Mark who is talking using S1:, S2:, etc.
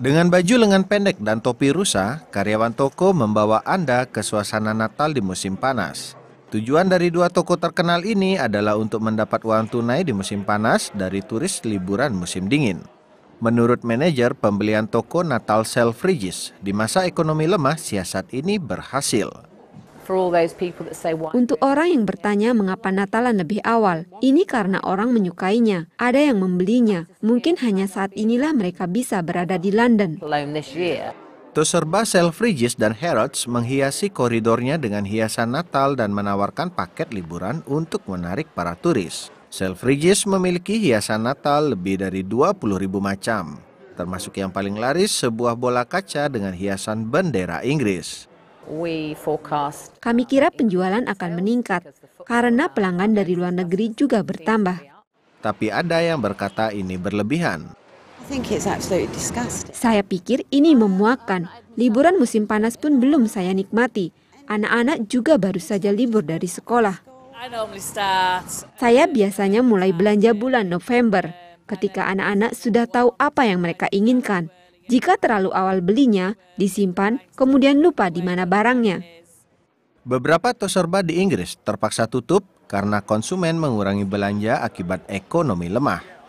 S1: Dengan baju lengan pendek dan topi rusa, karyawan toko membawa Anda ke suasana Natal di musim panas. Tujuan dari dua toko terkenal ini adalah untuk mendapat uang tunai di musim panas dari turis liburan musim dingin. Menurut manajer pembelian toko Natal Selfridges, di masa ekonomi lemah, siasat ini berhasil.
S2: Untuk orang yang bertanya mengapa Natalan lebih awal, ini karena orang menyukainya, ada yang membelinya. Mungkin hanya saat inilah mereka bisa berada di London.
S1: Toserba Selfridges dan Harrods menghiasi koridornya dengan hiasan Natal dan menawarkan paket liburan untuk menarik para turis. Selfridges memiliki hiasan Natal lebih dari 20.000 macam, termasuk yang paling laris sebuah bola kaca dengan hiasan bendera Inggris.
S2: Kami kira penjualan akan meningkat karena pelanggan dari luar negeri juga bertambah.
S1: Tapi ada yang berkata ini berlebihan.
S2: Saya pikir ini memuakkan. Liburan musim panas pun belum saya nikmati. Anak-anak juga baru saja libur dari sekolah. Saya biasanya mulai belanja bulan November ketika anak-anak sudah tahu apa yang mereka inginkan. Jika terlalu awal belinya, disimpan, kemudian lupa di mana barangnya.
S1: Beberapa toserba serba di Inggris terpaksa tutup karena konsumen mengurangi belanja akibat ekonomi lemah.